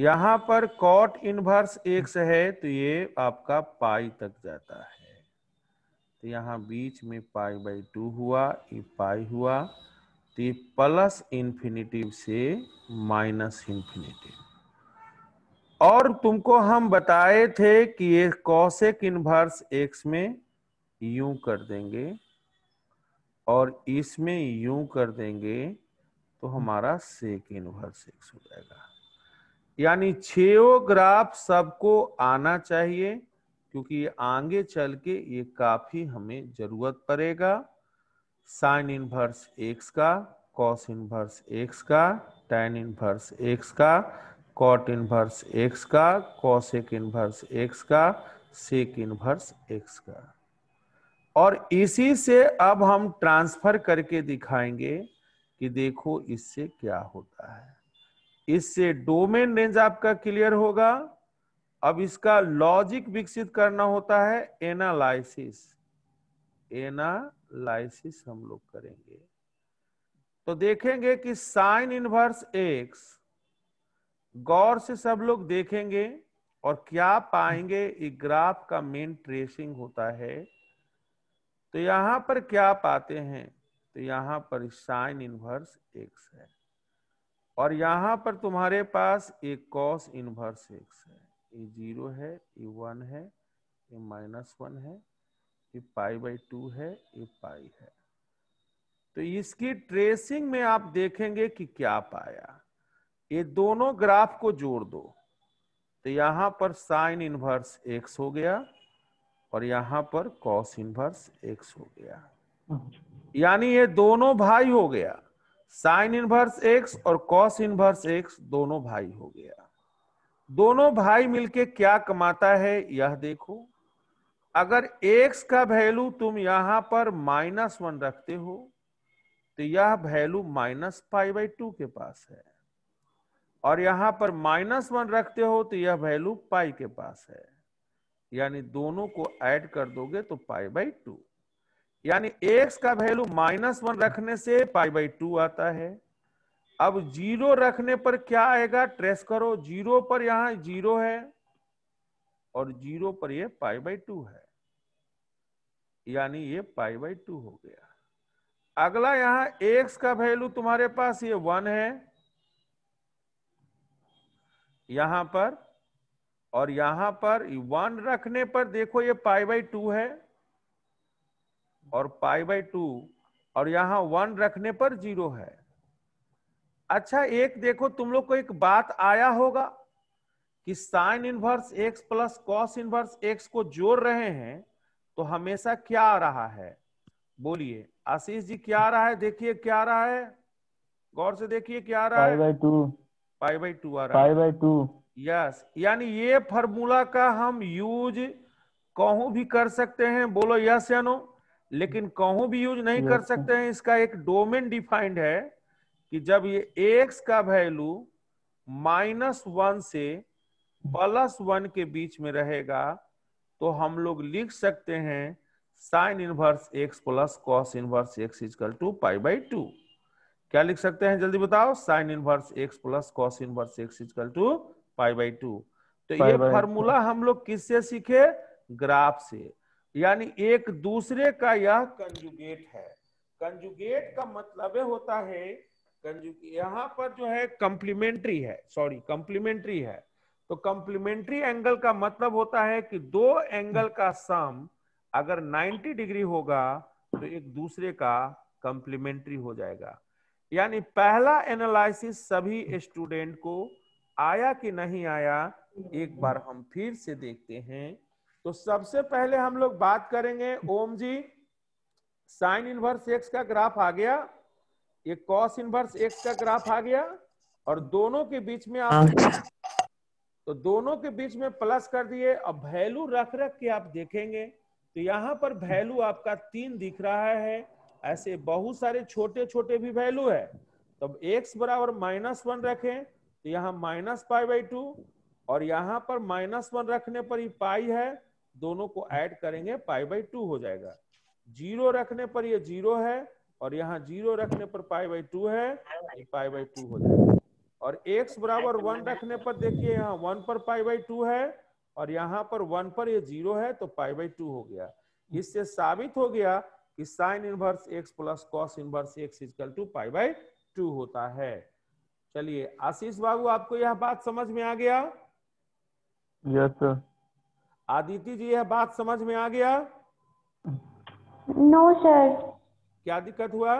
यहां पर cot inverse x है तो ये आपका पाई तक जाता है तो यहाँ बीच में पाई बाई टू हुआ ये पाई हुआ तो ये प्लस इन्फिनेटिव से माइनस इन्फिनेटिव और तुमको हम बताए थे कि ये कॉसेक इनवर्स एक्स में यू कर देंगे और इसमें यू कर देंगे तो हमारा सेक इनवर्स एक्स हो जाएगा यानी छो ग्राफ सबको आना चाहिए क्योंकि आगे चल के ये काफी हमें जरूरत पड़ेगा साइन इनवर्स एक्स का कॉस इनवर्स एक्स का टेन इनवर्स एक्स का कॉट इनवर्स एक्स का कॉसेक इनवर्स एक्स का सेक इनवर्स एक्स का और इसी से अब हम ट्रांसफर करके दिखाएंगे कि देखो इससे क्या होता है इससे डोमेन रेंज आपका क्लियर होगा अब इसका लॉजिक विकसित करना होता है एनालाइसिस एनालाइसिस हम लोग करेंगे तो देखेंगे कि साइन इनवर्स एक्स गौर से सब लोग देखेंगे और क्या पाएंगे ग्राफ का मेन ट्रेसिंग होता है तो यहां पर क्या पाते हैं तो यहां पर साइन इनवर्स एक्स है और यहां पर तुम्हारे पास एक कॉस इनवर्स एक्स है ये जीरो है ये वन है ये माइनस वन है ये पाई बाई टू है ये पाई है तो इसकी ट्रेसिंग में आप देखेंगे कि क्या पाया ये दोनों ग्राफ को जोड़ दो तो यहां पर साइन इनवर्स एक्स हो गया और यहां पर कॉस इनवर्स एक्स हो गया हाँ। यानी ये दोनों भाई हो गया साइन इनवर्स एक्स और कॉस इनवर्स एक्स दोनों भाई हो गया दोनों भाई मिलके क्या कमाता है यह देखो अगर एक्स का वैल्यू तुम यहां पर माइनस वन रखते हो तो यह value minus five by two के पास है और यहां पर माइनस वन रखते हो तो यह वैल्यू पाई के पास है यानी दोनों को ऐड कर दोगे तो पाई बाई टू यानी एक्स का वैल्यू माइनस वन रखने से पाई बाई टू आता है अब जीरो रखने पर क्या आएगा ट्रेस करो जीरो पर यहां जीरो है और जीरो पर ये पाई बाई टू है यानी ये पाई बाई टू हो गया अगला यहां एक्स का वैल्यू तुम्हारे पास ये वन है यहां पर और यहां पर वन रखने पर देखो ये पाई बाई टू है और पाई बाई टू और यहां वन रखने पर जीरो है अच्छा एक देखो तुम लोग को एक बात आया होगा कि sine inverse x plus cos inverse x को जोड़ रहे हैं तो हमेशा क्या आ रहा है बोलिए आशीष जी क्या आ रहा है देखिए क्या आ रहा है गौर से देखिए क्या आ रहा है पाई पाई बाई टू आ रहा है पाई टू यस यानी ये फॉर्मूला का हम यूज कहू भी कर सकते हैं बोलो यस या नो लेकिन कहूं भी यूज नहीं कर सकते हैं इसका एक डोमेन डिफाइंड है कि जब ये एक्स का वैल्यू माइनस वन से प्लस वन के बीच में रहेगा तो हम लोग लिख सकते हैं sine inverse x plus cos inverse x is equal to pi by two क्या लिख सकते हैं जल्दी बताओ sine inverse x plus cos inverse x is equal to pi by two तो ये फार्मूला हम लोग किससे सीखे ग्राफ से यानी एक दूसरे का यह कंजुगेट है कंजुगेट का मतलब होता है यहां पर जो है कंप्लीमेंट्री है सॉरी कंप्लीमेंट्री है तो कंप्लीमेंट्री एंगल का मतलब होता है कि दो एंगल का सम अगर 90 डिग्री होगा तो एक दूसरे का कंप्लीमेंट्री हो जाएगा यानी पहला एनालिसिस सभी स्टूडेंट को आया कि नहीं आया एक बार हम फिर से देखते हैं तो सबसे पहले हम लोग बात करेंगे Om ji sine inverse x का ग्राफ आ गया ये कॉस इनवर्स एक्स का ग्राफ आ गया और दोनों के बीच में आप हाँ। तो दोनों के बीच में प्लस कर दिए अब वैल्यू रख रख के आप देखेंगे तो यहाँ पर वैल्यू आपका तीन दिख रहा है ऐसे बहुत सारे छोटे छोटे भी वैल्यू है तब तो एक्स बराबर माइनस वन रखे तो यहाँ माइनस पाई बाई टू और यहाँ पर माइनस वन रखने पर ये पाई है दोनों को ऐड करेंगे पाई बाई टू हो जाएगा जीरो रखने पर ये जीरो है और यहाँ जीरो रखने पर पाई बाई टू है ये पाई बाई टू हो जाएगा और एक्स बराबर वन रखने पर देखिए यहाँ वन पर पाई बाई टू है और यहाँ पर वन पर ये जीरो है तो पाई बाई टू हो गया इससे साबित हो गया कि sine inverse x plus cos inverse x is equal to pi by two होता है चलिए आशीष बाबू आपको यह बात समझ में आ गया yes yes, sir Aditi ji यह बात समझ में आ गया नो no, सर क्या दिक्कत हुआ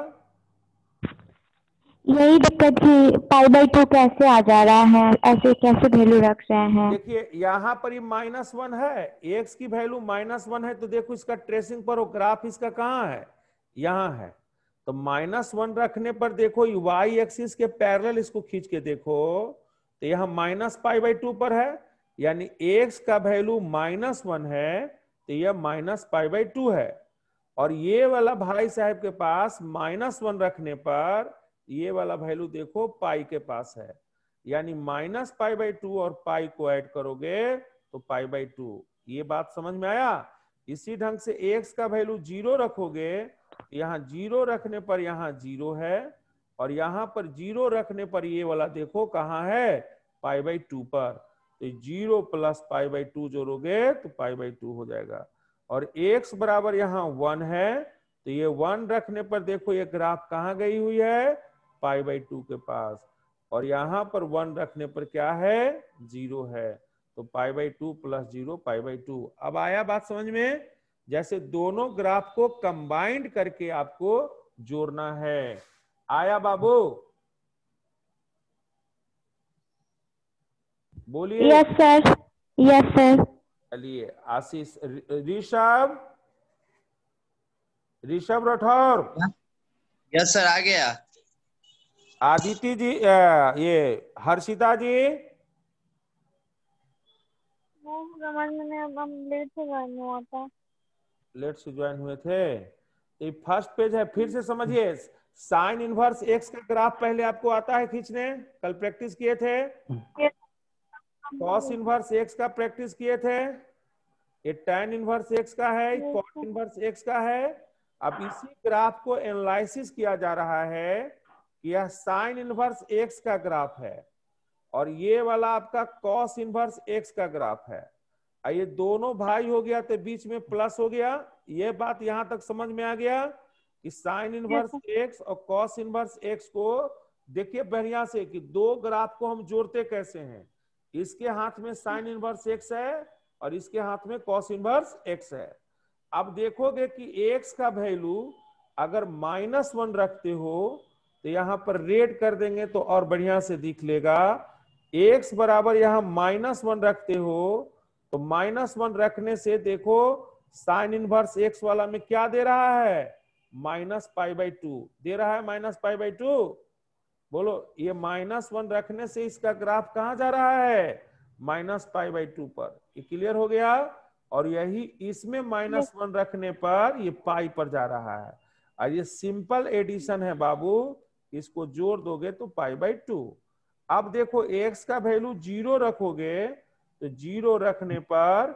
यही दिक्कत थी पाई बाई टू कैसे आ जा रहा है ऐसे कैसे वैल्यू रख रहे हैं देखिए यहाँ पर माइनस वन है एक्स की वैल्यू माइनस वन है तो देखो इसका ट्रेसिंग पर ग्राफ इसका कहाँ है यहाँ है तो माइनस वन रखने पर देखो वाई एक्सिस के पैरेलल इसको खींच के देखो तो यहाँ माइनस पाई बाई टू पर है यानी एक्स का वैल्यू माइनस वन है तो यह माइनस पाई बाई टू है और ये वाला भाई साहब के पास माइनस वन रखने पर ये वाला वैल्यू देखो पाई के पास है यानी माइनस पाई बाई टू और पाई को ऐड करोगे तो पाई बाई टू ये बात समझ में आया इसी ढंग से x का वैल्यू जीरो रखोगे तो यहाँ जीरो रखने पर यहाँ जीरो है और यहाँ पर जीरो रखने पर ये वाला देखो कहाँ है पाई बाई टू पर तो zero plus pi by two जोड़ोगे तो पाई बाई टू हो जाएगा और x बराबर यहाँ वन है तो ये वन रखने पर देखो ये ग्राफ कहाँ गई हुई है पाई बाई टू के पास और यहाँ पर वन रखने पर क्या है जीरो है तो pi by two plus zero pi by two अब आया बात समझ में जैसे दोनों ग्राफ को कंबाइंड करके आपको जोड़ना है आया बाबू बोलिए यस सर यस सर चलिए आशीष ऋषभ ऋषभ राठौर यस सर आ गया आदित्य जी ये हर्षिता जी लेट से ज्वाइन हुए थे ये फर्स्ट पेज है फिर से समझिए साइन इनवर्स एक्स का ग्राफ पहले आपको आता है खींचने कल प्रैक्टिस किए थे कॉस इनवर्स एक्स का प्रैक्टिस किए थे ये टेन इनवर्स एक्स का है कॉट इनवर्स एक्स का है अब इसी ग्राफ को एनालिसिस किया जा रहा है कि यह साइन इनवर्स एक्स का ग्राफ है और ये वाला आपका कॉस इनवर्स एक्स का ग्राफ है और ये दोनों भाई हो गया तो बीच में प्लस हो गया ये बात यहां तक समझ में आ गया कि साइन इनवर्स एक्स और कॉस इनवर्स एक्स को देखिए बढ़िया से कि दो ग्राफ को हम जोड़ते कैसे हैं इसके हाथ में साइन इनवर्स एक्स है और इसके हाथ में कॉस इनवर्स एक्स है अब देखोगे कि एक्स का वैल्यू अगर माइनस वन रखते हो तो यहां पर रेड कर देंगे तो और बढ़िया से दिख लेगा एक्स बराबर यहां माइनस वन रखते हो तो माइनस वन रखने से देखो साइन इनवर्स एक्स वाला में क्या दे रहा है माइनस पाई बाई टू दे रहा है माइनस पाई बाई टू बोलो ये माइनस वन रखने से इसका ग्राफ कहा जा रहा है माइनस पाई बाई टू पर ये क्लियर हो गया और यही इसमें माइनस वन रखने पर ये पाई पर जा रहा है और ये सिंपल एडिशन है बाबू इसको जोड़ दोगे तो पाई बाई टू अब देखो एक्स का वैल्यू जीरो रखोगे तो जीरो रखने पर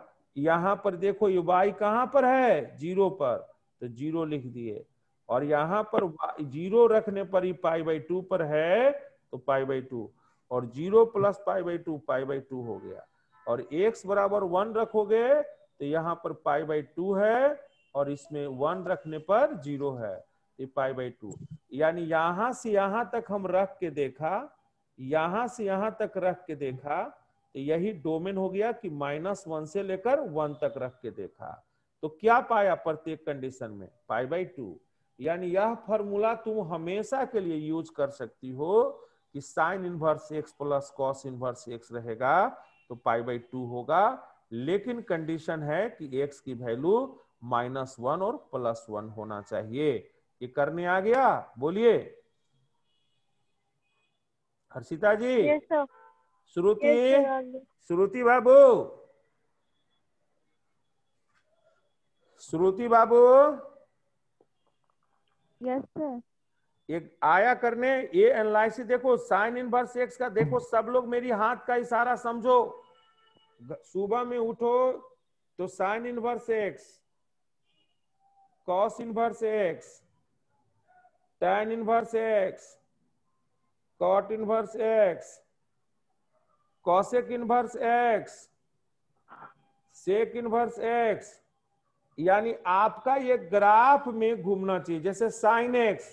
यहां पर देखो ये वाई कहां पर है जीरो पर तो जीरो लिख दिए और यहां पर जीरो रखने पर ही पाई बाई टू पर है तो पाई बाई टू और zero plus pi by two pi by two हो गया और एक्स बराबर वन रखोगे तो यहाँ पर पाई बाई टू है और इसमें वन रखने पर जीरो है ये पाई बाई टू यानी यहां से यहां तक हम रख के देखा यहां से यहां तक रख के देखा तो यही डोमेन हो गया कि माइनस वन से लेकर वन तक रख के देखा तो क्या पाया प्रत्येक कंडीशन में पाई बाई टू यानी यह फॉर्मूला तुम हमेशा के लिए यूज कर सकती हो कि sine inverse x plus cos inverse x रहेगा तो पाई बाई टू होगा लेकिन कंडीशन है कि एक्स की वैल्यू माइनस वन और प्लस वन होना चाहिए ये करने आ गया बोलिए Harshita ji Shruti Shruti Babu Shruti Babu yes yes, sir एक आया करने ये एनालिसिस देखो साइन इनवर्स एक्स का देखो सब लोग मेरी हाथ का इशारा समझो सुबह में उठो तो sine inverse x cos inverse x tan inverse x cot inverse x cosec inverse x sec inverse x यानी आपका ये ग्राफ में घूमना चाहिए जैसे साइन एक्स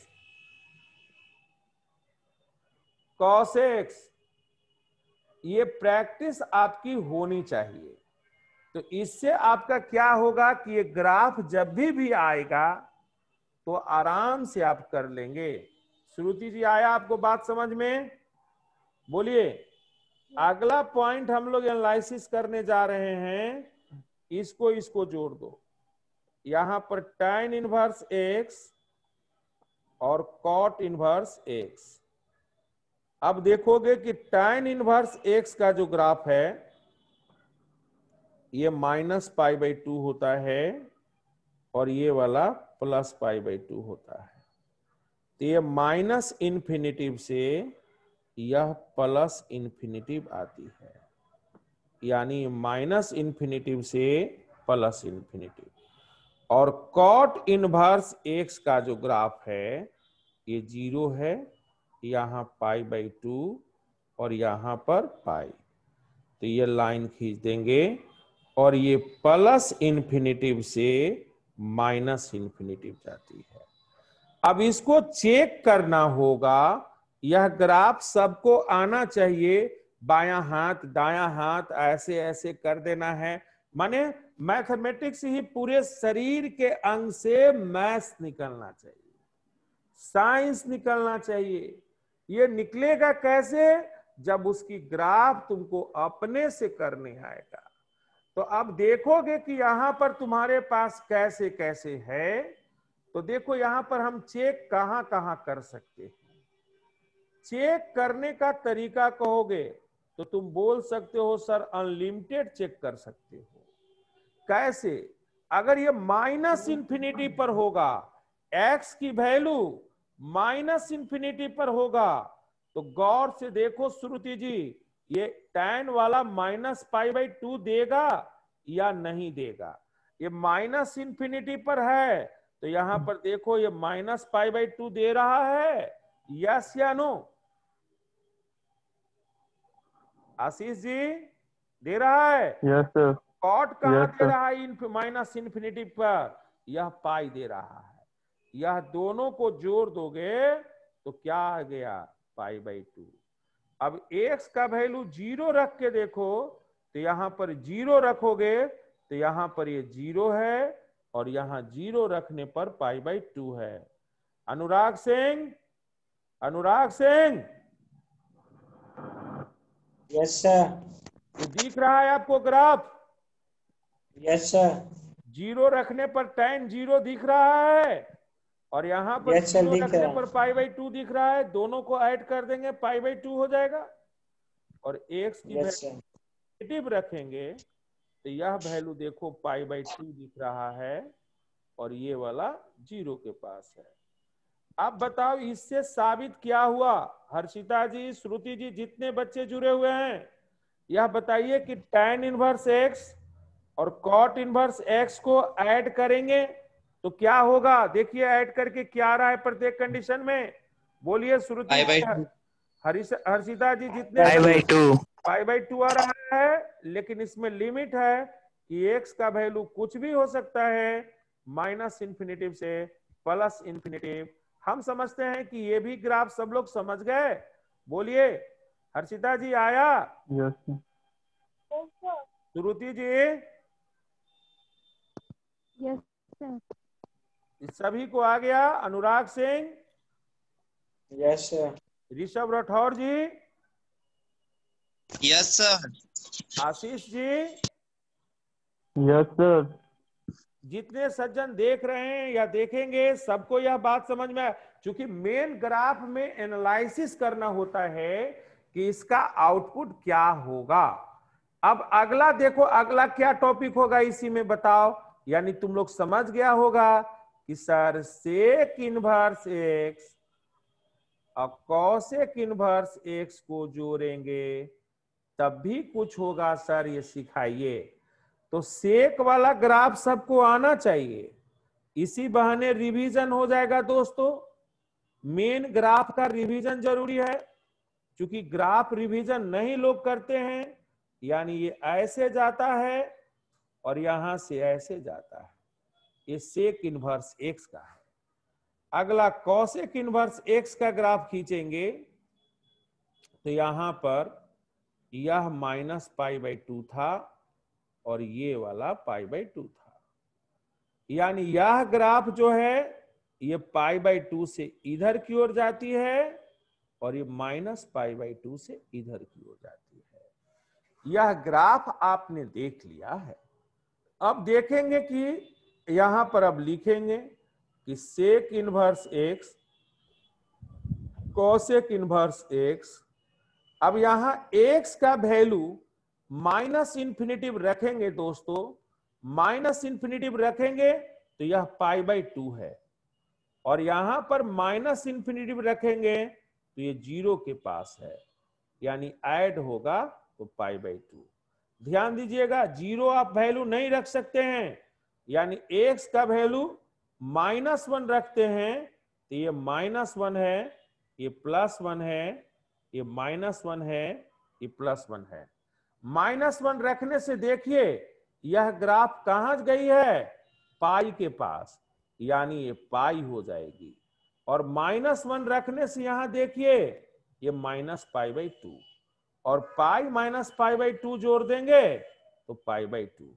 कॉस एक्स ये प्रैक्टिस आपकी होनी चाहिए तो इससे आपका क्या होगा कि ये ग्राफ जब भी भी आएगा तो आराम से आप कर लेंगे श्रुति जी आया आपको बात समझ में बोलिए अगला पॉइंट हम लोग एनालिसिस करने जा रहे हैं इसको इसको जोड़ दो यहां पर टाइन इनवर्स एक्स और कॉट इनवर्स एक्स अब देखोगे कि टाइन इनवर्स एक्स का जो ग्राफ है ये माइनस पाई बाई टू होता है और ये वाला प्लस पाई बाई टू होता है तो ये माइनस इन्फिनिटिव से यह प्लस इन्फिनिटिव आती है यानी माइनस इन्फिनिटिव से प्लस इन्फिनिटिव और कॉट इनवर्स एक्स का जो ग्राफ है ये जीरो है यहां पाई बाई टू और यहां पर पाई तो ये लाइन खींच देंगे और ये प्लस इन्फिनेटिव से माइनस इन्फिनेटिव जाती है अब इसको चेक करना होगा यह ग्राफ सबको आना चाहिए बायां हाथ दायां हाथ ऐसे ऐसे कर देना है माने मैथमेटिक्स ही पूरे शरीर के अंग से मैथ्स निकलना चाहिए साइंस निकलना चाहिए ये निकलेगा कैसे जब उसकी ग्राफ तुमको अपने से करने आएगा तो अब देखोगे कि यहां पर तुम्हारे पास कैसे कैसे है तो देखो यहां पर हम चेक कहां कहां कर सकते हैं चेक करने का तरीका कहोगे तो तुम बोल सकते हो सर अनलिमिटेड चेक कर सकते हो कैसे अगर ये माइनस इंफिनिटी पर होगा एक्स की वैल्यू माइनस इंफिनिटी पर होगा तो गौर से देखो श्रुति जी ये टेन वाला माइनस पाई बाई टू देगा या नहीं देगा ये माइनस इंफिनिटी पर है तो यहां पर देखो ये माइनस पाई बाई टू दे रहा है यस या नो आशीष जी दे रहा है यस yes, कॉट कहा yes, दे रहा है इन्फ, माइनस इन्फिनिटी पर यह पाई दे रहा है यह दोनों को जोड़ दोगे तो क्या आ गया पाई बाई टू अब एक्स का वैल्यू जीरो रख के देखो तो यहां पर जीरो रखोगे तो यहां पर ये जीरो है और यहां जीरो रखने पर पाई बाई टू है अनुराग सिंह अनुराग सिंह यस सर दिख रहा है आपको ग्राफ यस सर जीरो रखने पर टेन जीरो दिख रहा है और यहाँ पर yes, दिख रखने पर पाई बाई टू दिख रहा है दोनों को ऐड कर देंगे पाई बाई टू हो जाएगा और एक्स की नेगेटिव yes, रखेंगे तो यह वैल्यू देखो पाई बाई टू दिख रहा है और ये वाला जीरो के पास है अब बताओ इससे साबित क्या हुआ हर्षिता जी श्रुति जी जितने बच्चे जुड़े हुए हैं यह बताइए कि tan इनवर्स एक्स और कॉट इनवर्स एक्स को ऐड करेंगे तो क्या होगा देखिए ऐड करके क्या आ रहा है प्रत्येक कंडीशन में बोलिए श्रुति हर्षिता जी जितने फाइव बाई टू आ रहा है लेकिन इसमें लिमिट है कि एक्स का वैल्यू कुछ भी हो सकता है माइनस इन्फिनेटिव से प्लस इन्फिनेटिव हम समझते हैं कि ये भी ग्राफ सब लोग समझ गए बोलिए हर्षिता जी आया श्रुति जी यस सर सभी को आ गया Anurag Singh yes sir Rishabh Rathore ji yes sir Ashish ji yes sir जितने सज्जन देख रहे हैं या देखेंगे सबको यह बात समझ में आए चूंकि मेन ग्राफ में एनालिसिस करना होता है कि इसका आउटपुट क्या होगा अब अगला देखो अगला क्या टॉपिक होगा इसी में बताओ यानी तुम लोग समझ गया होगा कि सर सेक इनवर्स एक्स और कौशिक इनवर्स एक्स को जोड़ेंगे तब भी कुछ होगा सर ये सिखाइए तो सेक वाला ग्राफ सबको आना चाहिए इसी बहाने रिवीजन हो जाएगा दोस्तों मेन ग्राफ का रिवीजन जरूरी है क्योंकि ग्राफ रिवीजन नहीं लोग करते हैं यानी ये ऐसे जाता है और यहां से ऐसे जाता है ये सेक इनवर्स एक्स का है अगला कौशिक इनवर्स एक्स का ग्राफ खींचेंगे तो यहां पर यह माइनस पाई बाई टू था और ये वाला पाई बाई टू था यानी यह ग्राफ जो है ये पाई बाई टू से इधर की ओर जाती है और ये माइनस पाई बाई टू से इधर की ओर जाती है यह ग्राफ आपने देख लिया है अब देखेंगे कि यहां पर अब लिखेंगे कि sec inverse x cosec inverse x अब यहां एक्स का वैल्यू माइनस इन्फिनेटिव रखेंगे दोस्तों माइनस इन्फिनेटिव रखेंगे तो यह पाई बाई टू है और यहां पर माइनस इंफिनिटिव रखेंगे तो ये जीरो के पास है यानी ऐड होगा तो पाई बाई टू ध्यान दीजिएगा जीरो आप वैल्यू नहीं रख सकते हैं यानी एक्स का वैल्यू माइनस वन रखते हैं तो ये माइनस वन है ये प्लस वन है ये माइनस वन है ये प्लस वन है माइनस वन रखने से देखिए यह ग्राफ कहां गई है पाई के पास यानी ये पाई हो जाएगी और माइनस वन रखने से यहां देखिए ये माइनस पाई बाई टू और pi minus pi by two जोड़ देंगे तो पाई बाई टू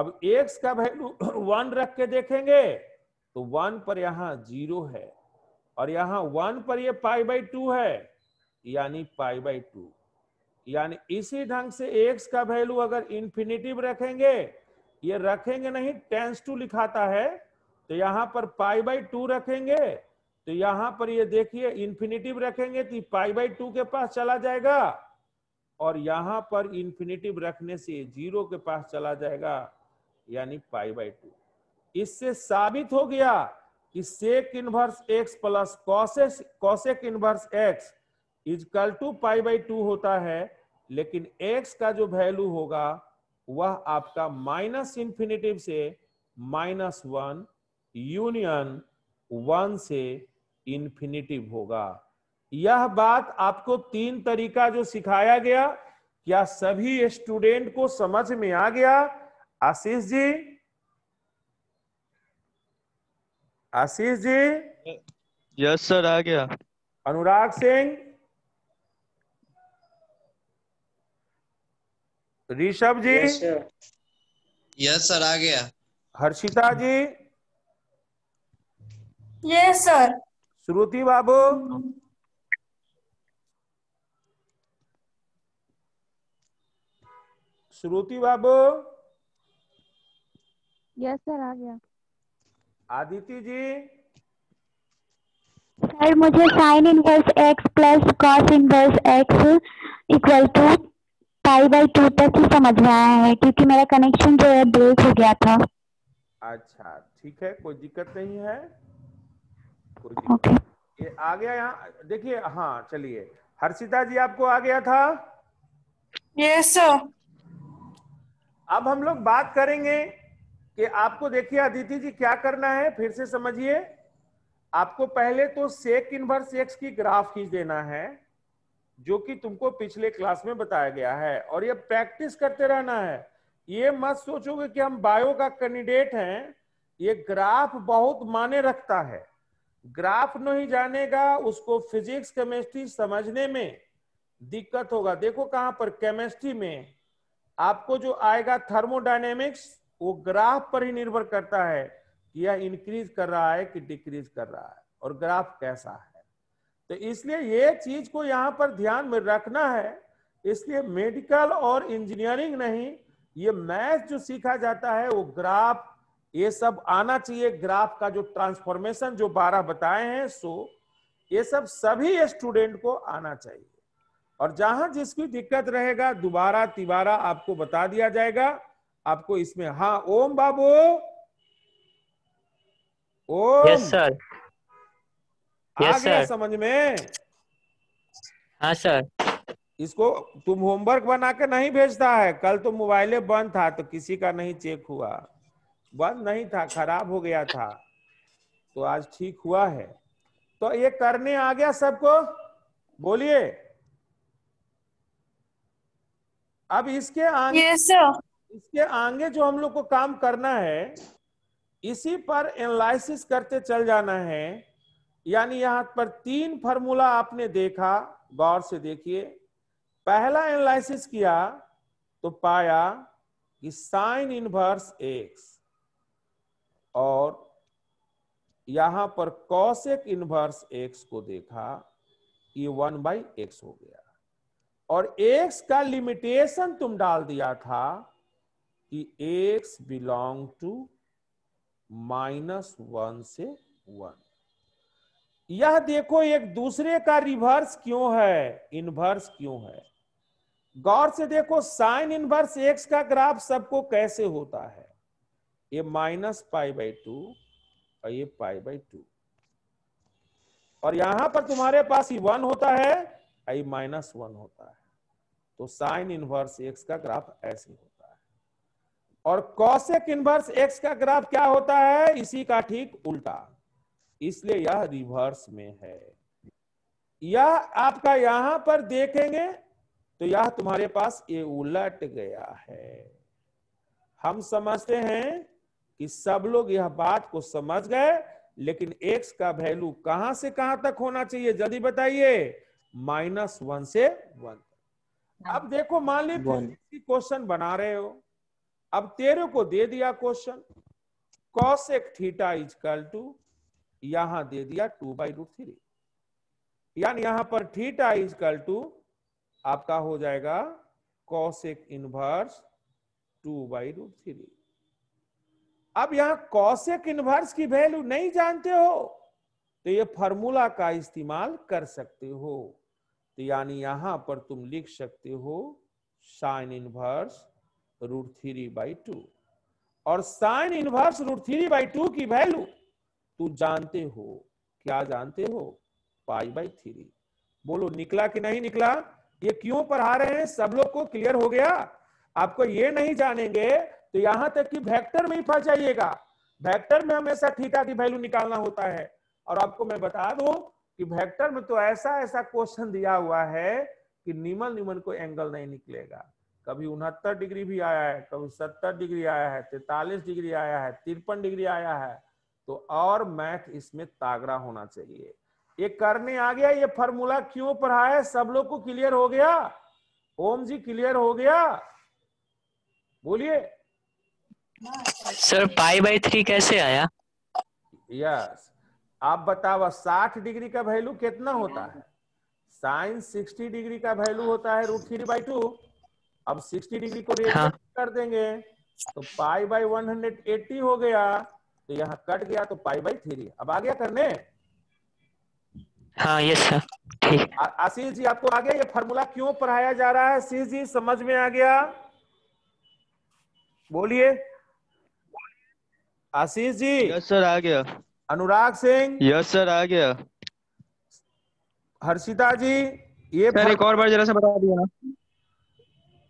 अब एक्स का वैल्यू वन रख के देखेंगे तो वन पर यहां जीरो है और यहां वन पर ये पाई बाई टू है यानी पाई बाई टू यानी इसी ढंग से एक्स का वैल्यू अगर इन्फिनिटिव रखेंगे ये रखेंगे नहीं टेंस टू लिखाता है तो यहां पर पाई बाई टू रखेंगे तो यहां पर ये देखिए इन्फिनिटिव रखेंगे तो पाई बाई टू के पास चला जाएगा और यहां पर इन्फिनेटिव रखने से जीरो के पास चला जाएगा यानी पाई बाई टू इससे साबित हो गया कि sec inverse x plus cosec inverse x is equal to pi by two होता है लेकिन एक्स का जो वैल्यू होगा वह आपका माइनस इन्फिनेटिव से माइनस वन यूनियन वन से इन्फिनेटिव होगा यह बात आपको तीन तरीका जो सिखाया गया क्या सभी स्टूडेंट को समझ में आ गया आशीष जी आशीष जी यस सर आ गया अनुराग सिंह ऋषभ जी यस सर आ गया Harshita ji yes sir Shruti Babu Shruti Babu yes sir आ गया आदित्य जी सर मुझे sine inverse x plus cos inverse x equal to pi by two तक ही समझ में आया है क्योंकि मेरा कनेक्शन जो है ब्रेक हो गया था अच्छा ठीक है कोई दिक्कत नहीं है ओके okay. ये आ गया यहाँ देखिए हाँ चलिए हर्षिता जी आपको आ गया था यस yes, सर अब हम लोग बात करेंगे कि आपको देखिए अदिति जी क्या करना है फिर से समझिए आपको पहले तो सेक इनवर्स एक्स की ग्राफ खींच देना है जो कि तुमको पिछले क्लास में बताया गया है और ये प्रैक्टिस करते रहना है ये मत सोचोगे कि हम बायो का कैंडिडेट हैं ये ग्राफ बहुत माने रखता है ग्राफ नहीं जानेगा उसको फिजिक्स केमिस्ट्री समझने में दिक्कत होगा देखो कहां पर केमिस्ट्री में आपको जो आएगा थर्मोडाइनेमिक्स वो ग्राफ पर ही निर्भर करता है कि यह इंक्रीज कर रहा है कि डिक्रीज कर रहा है और ग्राफ कैसा है तो इसलिए ये चीज को यहाँ पर ध्यान में रखना है इसलिए मेडिकल और इंजीनियरिंग नहीं ये मैथ जो सीखा जाता है वो ग्राफ ये सब आना चाहिए ग्राफ का जो ट्रांसफॉर्मेशन जो बारह बताए हैं सो ये सब सभी स्टूडेंट को आना चाहिए और जहां जिसकी दिक्कत रहेगा दोबारा तिबारा आपको बता दिया जाएगा आपको इसमें हाँ ओम बाबू ओम yes, sir. आ yes, गया sir. समझ में हाँ सर इसको तुम होमवर्क बना के नहीं भेजता है कल तो मोबाइले बंद था तो किसी का नहीं चेक हुआ बंद नहीं था खराब हो गया था तो आज ठीक हुआ है तो ये करने आ गया सबको बोलिए अब इसके आगे yes, इसके आगे जो हम लोग को काम करना है इसी पर एनालिसिस करते चल जाना है यानी यहां पर तीन फार्मूला आपने देखा गौर से देखिए पहला एनालिसिस किया तो पाया कि साइन इनवर्स एक्स और यहां पर कौशिक इनवर्स एक्स को देखा ये वन बाई एक्स हो गया और एक्स का लिमिटेशन तुम डाल दिया था कि x belong to minus one से वन यह देखो एक दूसरे का रिवर्स क्यों है इनवर्स क्यों है गौर से देखो साइन इनवर्स एक्स का ग्राफ सबको कैसे होता है ये माइनस पाई बाई टू और ये पाई बाई टू और यहां पर तुम्हारे पास वन होता है आई माइनस वन होता है तो साइन इनवर्स एक्स का ग्राफ ऐसे होता है और कॉसेक इनवर्स एक्स का ग्राफ क्या होता है इसी का ठीक उल्टा इसलिए यह रिवर्स में है यह आपका यहां पर देखेंगे तो यह तुम्हारे पास ये उलट गया है हम समझते हैं कि सब लोग यह बात को समझ गए लेकिन एक्स का वैल्यू कहां से कहां तक होना चाहिए जल्दी बताइए माइनस वन से वन हाँ। अब देखो मान ली फिजिक्स क्वेश्चन बना रहे हो अब तेरे को दे दिया क्वेश्चन कॉस एक थीटा इजकल टू यहां दे दिया टू बाई रूट थ्री यानी यहां पर थीटा इजकल टू आपका हो जाएगा कॉस एक inverse two by root three अब यहां कॉस एक इनवर्स की वैल्यू नहीं जानते हो तो ये फॉर्मूला का इस्तेमाल कर सकते हो तो यानी यहां पर तुम लिख सकते हो sine inverse root three by two और sine inverse root three by two की वैल्यू तू जानते हो क्या जानते हो पाई बाई थ्री बोलो निकला कि नहीं निकला ये क्यों पढ़ा रहे हैं सब लोग को क्लियर हो गया आपको ये नहीं जानेंगे तो यहां तक कि वेक्टर में ही फंस जाइएगा वेक्टर में हमेशा थीटा की वैल्यू निकालना होता है और आपको मैं बता दूं कि वेक्टर में तो ऐसा ऐसा क्वेश्चन दिया हुआ है कि निमन निमन को एंगल नहीं निकलेगा कभी उनहत्तर डिग्री भी आया है कभी सत्तर डिग्री आया है तैतालीस डिग्री आया है तिरपन डिग्री आया है तो और मैथ इसमें तागड़ा होना चाहिए ये करने आ गया ये फॉर्मूला क्यों पढ़ा है सब लोग को क्लियर हो गया ओम जी क्लियर हो गया बोलिए सर पाई बाई थ्री कैसे आया यस आप बताओ 60 डिग्री का वैल्यू कितना होता है साइन 60 डिग्री का वैल्यू होता है रूट थ्री बाई टू अब 60 डिग्री को हाँ। कर देंगे तो पाई बाई एट्टी हो गया तो यहाँ कट गया तो पाई बाई थ्री अब आ गया करने हाँ यस सर ठीक आशीष जी आपको आ गया ये फॉर्मूला क्यों पढ़ाया जा रहा है आशीष जी समझ में आ गया बोलिए आशीष जी यस सर आ गया अनुराग सिंह यस सर आ गया हर्षिता जी ये सर एक और बार जरा सा बता दिया ना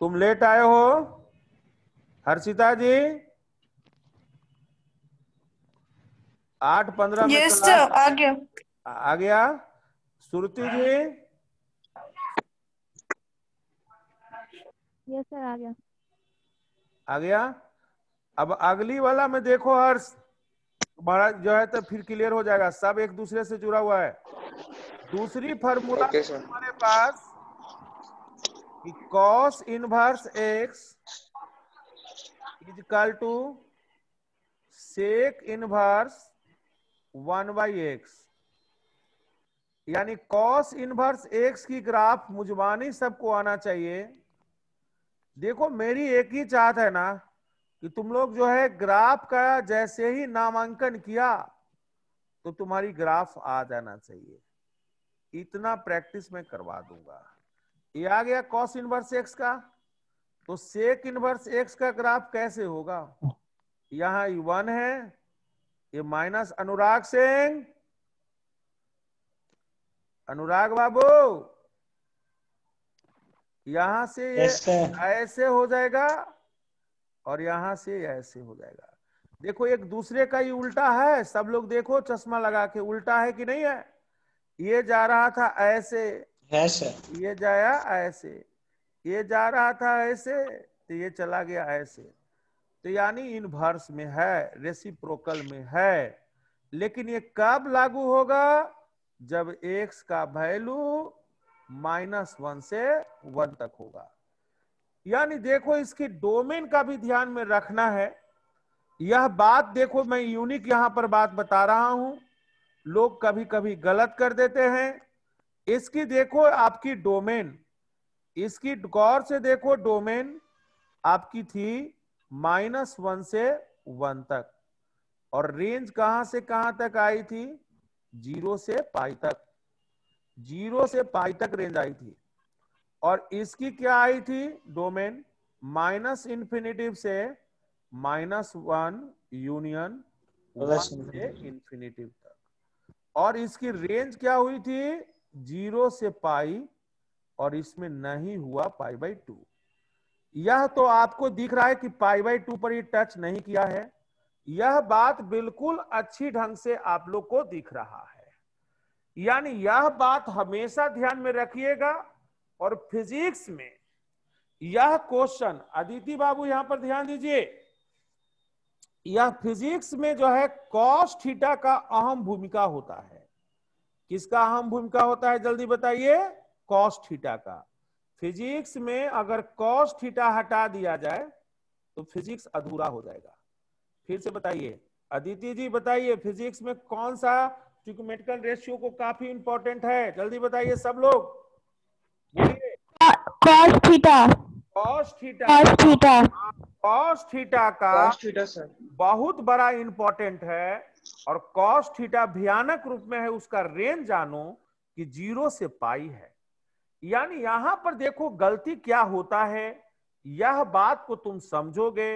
तुम लेट आए हो हर्षिता जी आठ पंद्रह yes, आ गया आ गया Shruti ji yes yes, sir आ गया आ गया अब अगली वाला में देखो हर्ष तुम्हारा जो है तो फिर क्लियर हो जाएगा सब एक दूसरे से जुड़ा हुआ है दूसरी फॉर्मूला हमारे पास cos inverse x is equal to sec inverse one by x यानी कॉस इनवर्स एक्स की ग्राफ मुझबानी सबको आना चाहिए देखो मेरी एक ही चाहत है ना कि तुम लोग जो है ग्राफ का जैसे ही नामांकन किया तो तुम्हारी ग्राफ आ जाना चाहिए इतना प्रैक्टिस में करवा दूंगा ये आ गया कॉस इनवर्स एक्स का तो सेक इनवर्स एक्स का ग्राफ कैसे होगा यहां वन है ये माइनस अनुराग सिंह अनुराग बाबू यहां से ये ऐसे हो जाएगा और यहां से ऐसे हो जाएगा देखो एक दूसरे का ही उल्टा है सब लोग देखो चश्मा लगा के उल्टा है कि नहीं है ये जा रहा था ऐसे ऐसे ये जाया ऐसे ये जा रहा था ऐसे तो ये चला गया ऐसे तो यानी इनवर्स में है रेसिप्रोकल में है लेकिन ये कब लागू होगा जब एक्स का वैल्यू माइनस वन से वन तक होगा यानी देखो इसकी डोमेन का भी ध्यान में रखना है यह बात देखो मैं यूनिक यहां पर बात बता रहा हूं लोग कभी कभी गलत कर देते हैं इसकी देखो आपकी डोमेन इसकी गौर से देखो डोमेन आपकी थी माइनस वन से वन तक और रेंज कहां से कहां तक आई थी जीरो से पाई तक जीरो से पाई तक रेंज आई थी और इसकी क्या आई थी डोमेन माइनस इन्फिनेटिव से माइनस वन यूनियन से इन्फिनेटिव तक और इसकी रेंज क्या हुई थी जीरो से पाई और इसमें नहीं हुआ पाई बाई टू यह तो आपको दिख रहा है कि पाई बाई टू पर ये टच नहीं किया है यह बात बिल्कुल अच्छी ढंग से आप लोग को दिख रहा है यानी यह बात हमेशा ध्यान में रखिएगा और फिजिक्स में यह क्वेश्चन अदिति बाबू यहां पर ध्यान दीजिए यह फिजिक्स में जो है कॉस थीटा का अहम भूमिका होता है किसका अहम भूमिका होता है जल्दी बताइए कॉस थीटा का फिजिक्स में अगर कॉस थीटा हटा दिया जाए तो फिजिक्स अधूरा हो जाएगा फिर से बताइए अदिति जी बताइए फिजिक्स में कौन सा क्योंकि मेडिकल रेशियो को काफी इंपॉर्टेंट है जल्दी बताइए सब लोग cos theta cos theta cos theta cos theta का cos थीटा सर बहुत बड़ा इंपॉर्टेंट है और cos थीटा भयानक रूप में है उसका रेंज जानो कि जीरो से पाई है यानी यहां पर देखो गलती क्या होता है यह बात को तुम समझोगे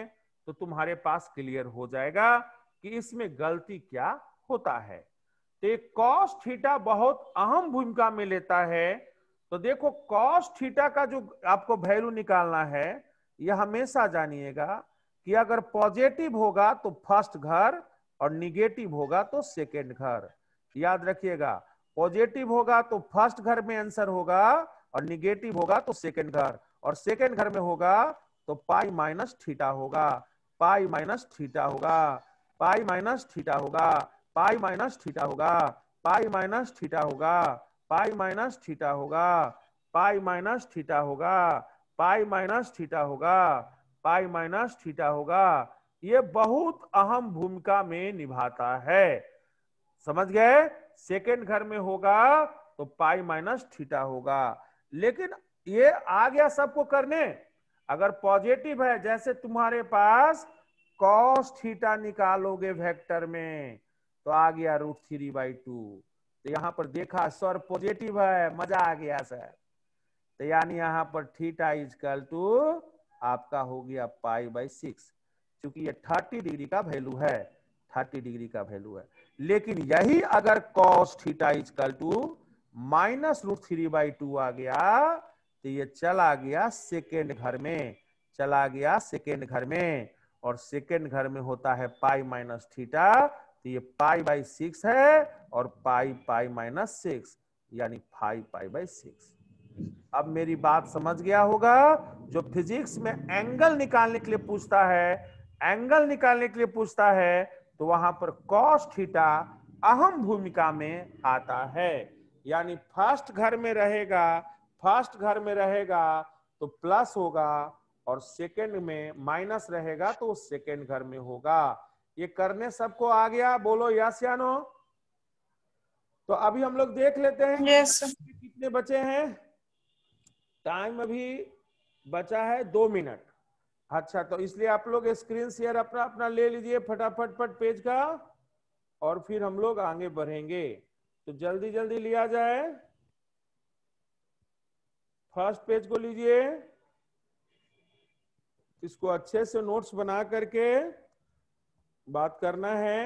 तो तुम्हारे पास क्लियर हो जाएगा कि इसमें गलती क्या होता है तो कॉस थीटा बहुत अहम भूमिका में लेता है तो देखो कॉस थीटा का जो आपको वैल्यू निकालना है यह हमेशा जानिएगा कि अगर पॉजिटिव होगा तो फर्स्ट घर और निगेटिव होगा तो सेकेंड घर याद रखिएगा पॉजिटिव होगा तो फर्स्ट घर में आंसर होगा और निगेटिव होगा तो सेकेंड घर और सेकेंड घर में होगा तो पाई माइनस थीटा होगा पाई माइनस थीटा होगा पाई माइनस थीटा होगा पाई माइनस थीटा होगा पाई माइनस थीटा होगा पाई माइनस थीटा होगा पाई माइनस थीटा होगा पाई माइनस थीटा होगा पाई माइनस थीटा होगा ये बहुत अहम भूमिका में निभाता है समझ गए सेकेंड घर में होगा तो पाई माइनस थीटा होगा लेकिन ये आ गया सबको करने अगर पॉजिटिव है जैसे तुम्हारे पास कॉस थीटा निकालोगे वेक्टर में तो आ गया रूट थ्री बाई टू तो यहाँ पर देखा सर पॉजिटिव है मजा आ गया सर तो यानी यहाँ पर थीटा कल टू आपका हो गया पाई बाई सिक्स क्योंकि ये थर्टी डिग्री का वैल्यू है थर्टी डिग्री का वैल्यू है लेकिन यही अगर cos theta equal to minus root three by two आ गया तो ये चला गया सेकेंड घर में चला गया सेकेंड घर में और सेकेंड घर में होता है पाई माइनस थीटा तो ये पाई बाई सिक्स है और पाई पाई माइनस सिक्स यानी फाइव पाई बाई सिक्स अब मेरी बात समझ गया होगा जो फिजिक्स में एंगल निकालने के लिए पूछता है एंगल निकालने के लिए पूछता है तो वहां पर कॉस्ट थीटा अहम भूमिका में आता है यानी फर्स्ट घर में रहेगा फर्स्ट घर में रहेगा तो प्लस होगा और सेकेंड में माइनस रहेगा तो सेकेंड घर में होगा ये करने सबको आ गया बोलो यस या नो तो अभी हम लोग देख लेते हैं yes. कितने बचे हैं टाइम अभी बचा है दो मिनट अच्छा तो इसलिए आप लोग स्क्रीन शेयर अपना अपना ले लीजिए फटाफट फट पेज का और फिर हम लोग आगे बढ़ेंगे तो जल्दी जल्दी लिया जाए फर्स्ट पेज को लीजिए इसको अच्छे से नोट्स बना करके बात करना है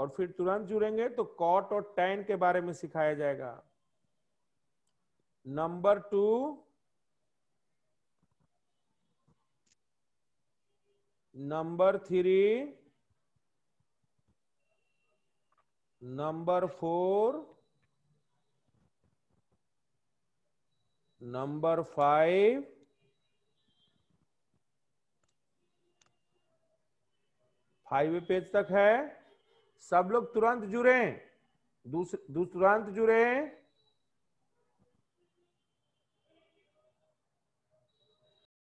और फिर तुरंत जुड़ेंगे तो कॉट और टैन के बारे में सिखाया जाएगा number two number three number four number five highway page तक है सब लोग तुरंत जुड़े दूसरे तुरंत जुड़े